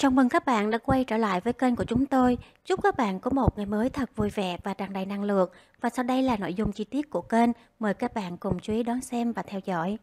Chào mừng các bạn đã quay trở lại với kênh của chúng tôi. Chúc các bạn có một ngày mới thật vui vẻ và tràn đầy năng lượng. Và sau đây là nội dung chi tiết của kênh. Mời các bạn cùng chú ý đón xem và theo dõi.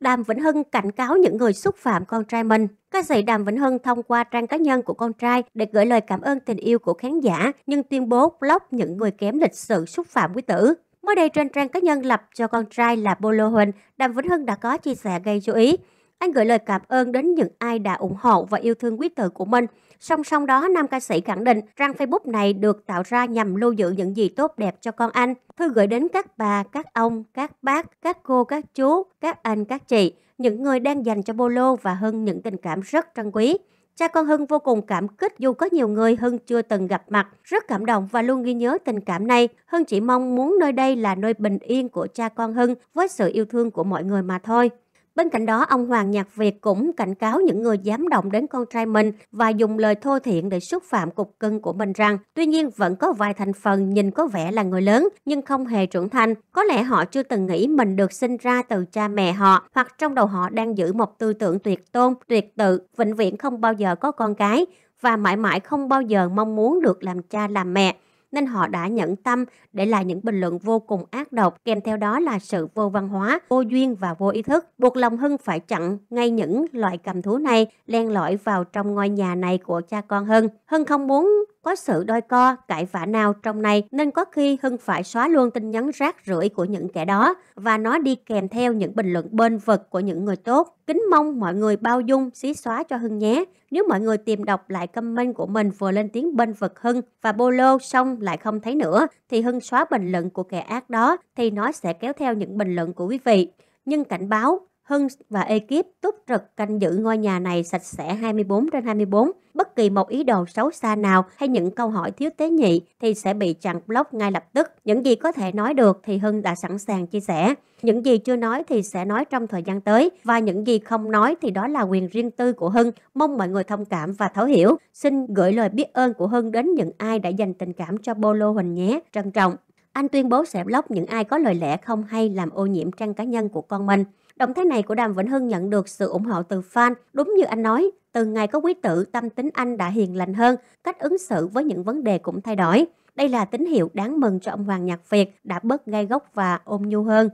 Đàm Vĩnh Hưng cảnh cáo những người xúc phạm con trai mình. Ca sĩ Đàm Vĩnh Hưng thông qua trang cá nhân của con trai để gửi lời cảm ơn tình yêu của khán giả, nhưng tuyên bố block những người kém lịch sự xúc phạm quý tử. Mới đây trên trang cá nhân lập cho con trai là Bolo Huỳnh, Đàm Vĩnh Hưng đã có chia sẻ gây chú ý. Anh gửi lời cảm ơn đến những ai đã ủng hộ và yêu thương quyết tử của mình. Song song đó, nam ca sĩ khẳng định rằng Facebook này được tạo ra nhằm lưu giữ những gì tốt đẹp cho con anh. Thư gửi đến các bà, các ông, các bác, các cô, các chú, các anh, các chị, những người đang dành cho Bolo và Hưng những tình cảm rất trân quý. Cha con Hưng vô cùng cảm kích dù có nhiều người Hưng chưa từng gặp mặt, rất cảm động và luôn ghi nhớ tình cảm này. Hưng chỉ mong muốn nơi đây là nơi bình yên của cha con Hưng với sự yêu thương của mọi người mà thôi. Bên cạnh đó, ông Hoàng Nhạc Việt cũng cảnh cáo những người dám động đến con trai mình và dùng lời thô thiện để xúc phạm cục cưng của mình rằng, tuy nhiên vẫn có vài thành phần nhìn có vẻ là người lớn nhưng không hề trưởng thành. Có lẽ họ chưa từng nghĩ mình được sinh ra từ cha mẹ họ hoặc trong đầu họ đang giữ một tư tưởng tuyệt tôn, tuyệt tự, vĩnh viễn không bao giờ có con cái và mãi mãi không bao giờ mong muốn được làm cha làm mẹ nên họ đã nhẫn tâm để lại những bình luận vô cùng ác độc, kèm theo đó là sự vô văn hóa, vô duyên và vô ý thức, buộc lòng Hưng phải chặn ngay những loại cầm thú này len lỏi vào trong ngôi nhà này của cha con Hưng. Hưng không muốn có sự đôi co, cãi vã nào trong này nên có khi Hưng phải xóa luôn tin nhắn rác rưởi của những kẻ đó và nó đi kèm theo những bình luận bên vực của những người tốt. Kính mong mọi người bao dung, xí xóa cho Hưng nhé. Nếu mọi người tìm đọc lại comment của mình vừa lên tiếng bên vực Hưng và Bolo xong lại không thấy nữa thì Hưng xóa bình luận của kẻ ác đó thì nó sẽ kéo theo những bình luận của quý vị. Nhưng cảnh báo, Hưng và ekip túc trực canh giữ ngôi nhà này sạch sẽ 24 trên 24. Bất kỳ một ý đồ xấu xa nào hay những câu hỏi thiếu tế nhị thì sẽ bị chặn block ngay lập tức. Những gì có thể nói được thì Hưng đã sẵn sàng chia sẻ. Những gì chưa nói thì sẽ nói trong thời gian tới và những gì không nói thì đó là quyền riêng tư của Hưng. Mong mọi người thông cảm và thấu hiểu. Xin gửi lời biết ơn của Hưng đến những ai đã dành tình cảm cho Bolo Huỳnh nhé. Trân trọng. Anh tuyên bố sẽ block những ai có lời lẽ không hay làm ô nhiễm trang cá nhân của con mình. Động thái này của Đàm Vĩnh Hưng nhận được sự ủng hộ từ fan. Đúng như anh nói, từ ngày có quý tử, tâm tính anh đã hiền lành hơn, cách ứng xử với những vấn đề cũng thay đổi. Đây là tín hiệu đáng mừng cho ông Hoàng Nhạc Việt đã bớt gai góc và ôm nhu hơn.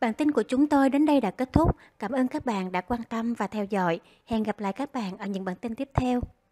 Bản tin của chúng tôi đến đây đã kết thúc. Cảm ơn các bạn đã quan tâm và theo dõi. Hẹn gặp lại các bạn ở những bản tin tiếp theo.